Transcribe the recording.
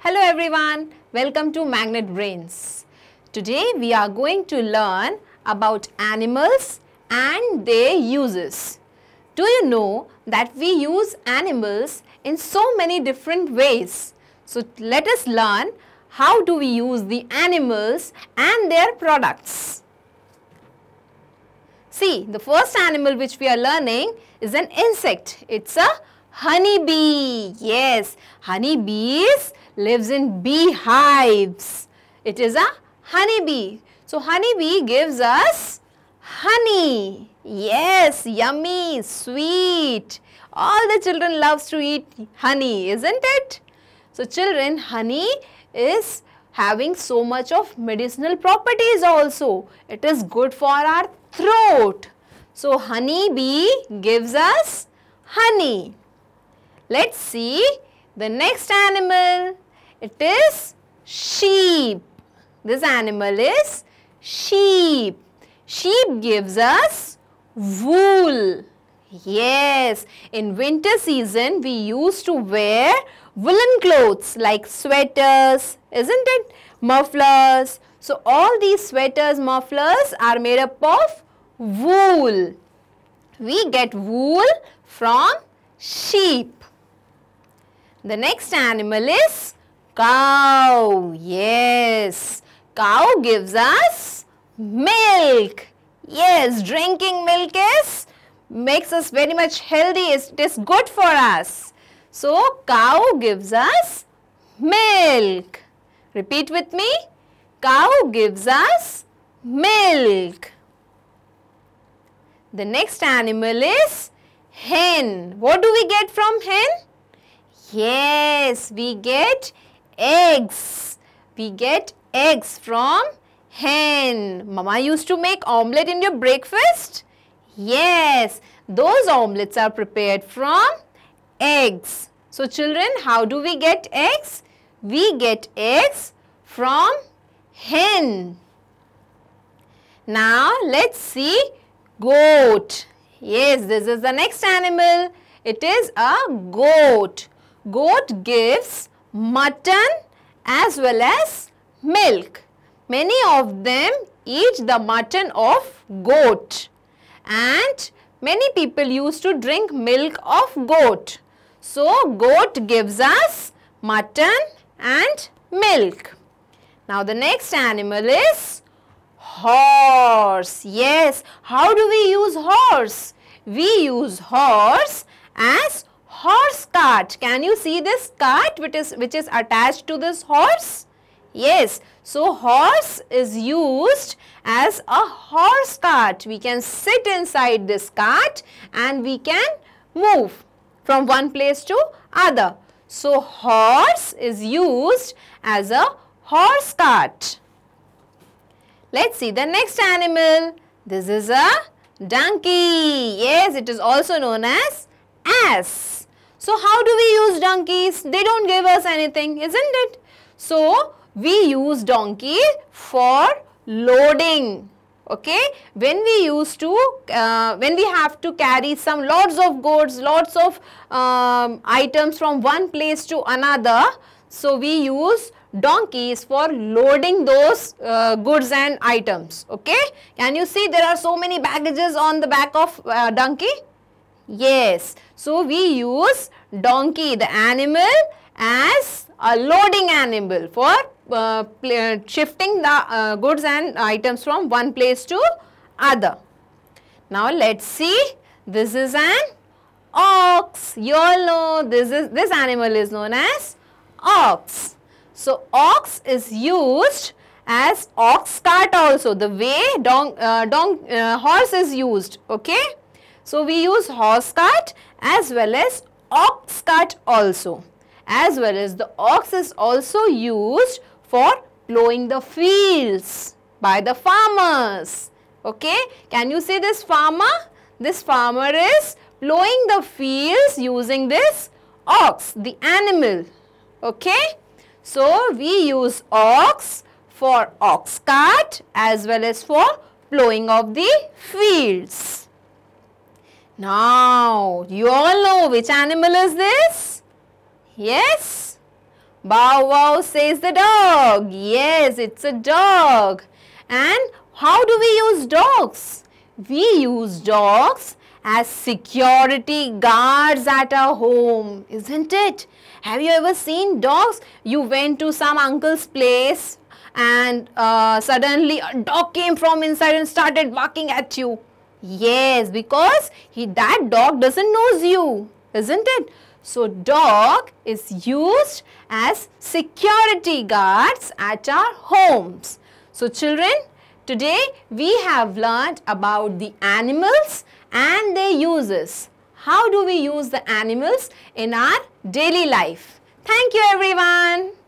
Hello everyone, welcome to Magnet Brains. Today we are going to learn about animals and their uses. Do you know that we use animals in so many different ways? So let us learn how do we use the animals and their products. See, the first animal which we are learning is an insect. It's a honeybee. Yes, honeybees lives in beehives. It is a honeybee. So honeybee gives us honey. Yes, yummy, sweet. All the children loves to eat honey, isn't it? So children, honey is having so much of medicinal properties also. It is good for our throat. So honeybee gives us honey. Let's see the next animal. It is sheep. This animal is sheep. Sheep gives us wool. Yes, in winter season we used to wear woolen clothes like sweaters, isn't it? Mufflers. So all these sweaters, mufflers are made up of wool. We get wool from sheep. The next animal is cow. Yes, cow gives us milk. Yes, drinking milk is makes us very much healthy. It is good for us. So, cow gives us milk. Repeat with me. Cow gives us milk. The next animal is hen. What do we get from hen? Yes, we get eggs. We get eggs from hen. Mama used to make omelette in your breakfast? Yes, those omelettes are prepared from eggs. So children, how do we get eggs? We get eggs from hen. Now let's see goat. Yes, this is the next animal. It is a goat. Goat gives mutton as well as milk. Many of them eat the mutton of goat and many people used to drink milk of goat. So, goat gives us mutton and milk. Now, the next animal is horse. Yes, how do we use horse? We use horse as horse cart. Can you see this cart which is, which is attached to this horse? Yes. So, horse is used as a horse cart. We can sit inside this cart and we can move from one place to other. So, horse is used as a horse cart. Let's see the next animal. This is a donkey. Yes, it is also known as ass. So how do we use donkeys? They don't give us anything, isn't it? So we use donkey for loading. Okay, when we used to, uh, when we have to carry some lots of goods, lots of um, items from one place to another, so we use donkeys for loading those uh, goods and items okay can you see there are so many baggages on the back of uh, donkey Yes. So, we use donkey, the animal as a loading animal for uh, uh, shifting the uh, goods and items from one place to other. Now, let's see. This is an ox. You all know this, is, this animal is known as ox. So, ox is used as ox cart also the way don, uh, don, uh, horse is used. Okay. So we use horse cart as well as ox cart also. As well as the ox is also used for plowing the fields by the farmers. Okay, can you say this farmer? This farmer is plowing the fields using this ox, the animal. Okay, so we use ox for ox cart as well as for plowing of the fields. Now, you all know which animal is this? Yes? Bow wow says the dog. Yes, it's a dog. And how do we use dogs? We use dogs as security guards at our home, isn't it? Have you ever seen dogs? You went to some uncle's place and uh, suddenly a dog came from inside and started barking at you. Yes, because he, that dog doesn't knows you, isn't it? So, dog is used as security guards at our homes. So, children, today we have learnt about the animals and their uses. How do we use the animals in our daily life? Thank you everyone.